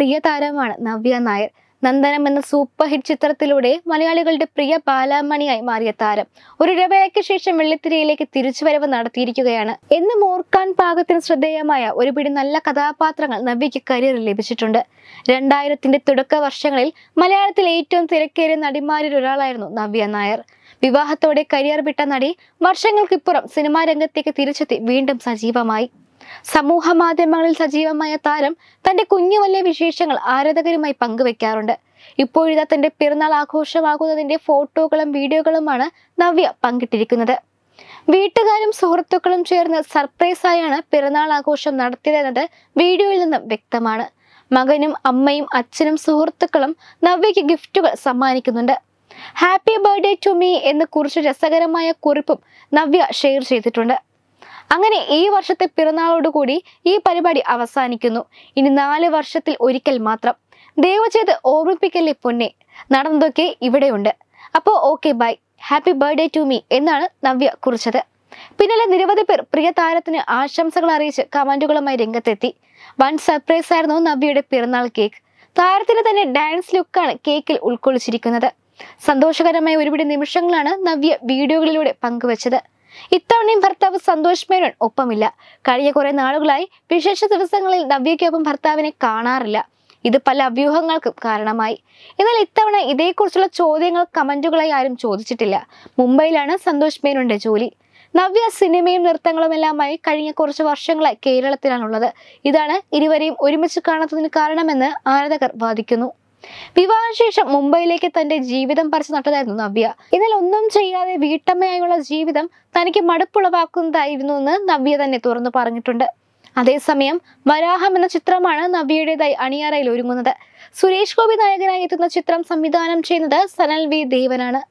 പ്രിയ താരമാണ് നവ്യ നായർ നന്ദനം എന്ന super hit ചിത്രത്തിലൂടെ മലയാളികളുടെ പ്രിയ ബാലാമണിയായി മാറിയ താരം ഒരു ഇടവേളയ്ക്ക് ശേഷം വെള്ളിത്തിരയിലേക്ക് തിരിച്ചുവരവ് നടത്തിയിരിക്കുകയാണ് എന്നും ഓർക്കാൻ പാകത്തിന് ശ്രദ്ധേയമായ ഒരുപിടി നല്ല കഥാപാത്രങ്ങൾ നവ്യയ്ക്ക് കരിയറിൽ ലഭിച്ചിട്ടുണ്ട് രണ്ടായിരത്തിന്റെ തുടക്ക വർഷങ്ങളിൽ മലയാളത്തിലെ ഏറ്റവും തിരക്കേറിയ നടിമാരിൽ ഒരാളായിരുന്നു നവ്യ നായർ വിവാഹത്തോടെ കരിയർ വിട്ട നടി വർഷങ്ങൾക്കിപ്പുറം സിനിമാ രംഗത്തേക്ക് തിരിച്ചെത്തി വീണ്ടും സജീവമായി സമൂഹ മാധ്യമങ്ങളിൽ സജീവമായ താരം തന്റെ കുഞ്ഞു വലിയ വിശേഷങ്ങൾ ആരാധകരുമായി പങ്കുവെക്കാറുണ്ട് ഇപ്പോഴിതാ തന്റെ പിറന്നാൾ ആഘോഷമാകുന്നതിന്റെ ഫോട്ടോകളും വീഡിയോകളുമാണ് നവ്യ പങ്കിട്ടിരിക്കുന്നത് വീട്ടുകാരും സുഹൃത്തുക്കളും ചേർന്ന് സർപ്രൈസായാണ് പിറന്നാൾ ആഘോഷം നടത്തിയതെന്നത് വീഡിയോയിൽ നിന്നും വ്യക്തമാണ് മകനും അമ്മയും അച്ഛനും സുഹൃത്തുക്കളും നവ്യയ്ക്ക് ഗിഫ്റ്റുകൾ സമ്മാനിക്കുന്നുണ്ട് ഹാപ്പി ബർത്ത്ഡേ ടു മീ എന്ന് കുറിച്ച് രസകരമായ കുറിപ്പും നവ്യ ഷെയർ ചെയ്തിട്ടുണ്ട് അങ്ങനെ ഈ വർഷത്തെ പിറന്നാളോടുകൂടി ഈ പരിപാടി അവസാനിക്കുന്നു ഇനി നാല് വർഷത്തിൽ ഒരിക്കൽ മാത്രം ദയവ് ചെയ്ത് ഓർമ്മിപ്പിക്കല്ലേ പൊന്നെ നടന്നതൊക്കെ ഇവിടെയുണ്ട് അപ്പോൾ okay bye happy birthday to me എന്നാണ് നവ്യ കുറിച്ചത് പിന്നല്ല നിരവധി പേർ പ്രിയ താരത്തിന് ആശംസകൾ അറിയിച്ച് കമന്റുകളുമായി രംഗത്തെത്തി വൺ സർപ്രൈസ് ആയിരുന്നു നവ്യയുടെ പിറന്നാൾ കേക്ക് താരത്തിന് തന്നെ ഡാൻസ് ലുക്കാണ് കേക്കിൽ ഉൾക്കൊള്ളിച്ചിരിക്കുന്നത് സന്തോഷകരമായ ഒരുപാട് നിമിഷങ്ങളാണ് നവ്യ വീഡിയോകളിലൂടെ പങ്കുവച്ചത് ഇത്തവണയും ഭർത്താവ് സന്തോഷ് മേനോൻ ഒപ്പമില്ല കഴിഞ്ഞ കുറേ നാളുകളായി വിശേഷ ദിവസങ്ങളിൽ നവ്യയ്ക്കൊപ്പം ഭർത്താവിനെ കാണാറില്ല ഇത് പല അഭ്യൂഹങ്ങൾക്കും കാരണമായി എന്നാൽ ഇത്തവണ ഇതേക്കുറിച്ചുള്ള ചോദ്യങ്ങൾ കമന്റുകളായി ആരും ചോദിച്ചിട്ടില്ല മുംബൈയിലാണ് സന്തോഷ് മേനോന്റെ ജോലി നവ്യ സിനിമയും നൃത്തങ്ങളും എല്ലാമായി കഴിഞ്ഞ കുറച്ച് വർഷങ്ങളായി കേരളത്തിലാണുള്ളത് ഇതാണ് ഇരുവരെയും ഒരുമിച്ച് കാണാത്തതിന് കാരണമെന്ന് ആരാധകർ വാദിക്കുന്നു വിവാഹശേഷം മുംബൈയിലേക്ക് തന്റെ ജീവിതം പറിച്ചു നട്ടതായിരുന്നു നവ്യ എന്നാൽ ഒന്നും ചെയ്യാതെ വീട്ടമ്മയായുള്ള ജീവിതം തനിക്ക് മടുപ്പുളവാക്കുന്നതായിരുന്നു എന്ന് നവ്യ തന്നെ തുറന്നു പറഞ്ഞിട്ടുണ്ട് അതേസമയം വരാഹം എന്ന ചിത്രമാണ് നവ്യയുടേതായി അണിയറയിൽ ഒരുങ്ങുന്നത് സുരേഷ് ഗോപി നായകനായി എത്തുന്ന ചിത്രം സംവിധാനം ചെയ്യുന്നത് സനൽ വി ദേവനാണ്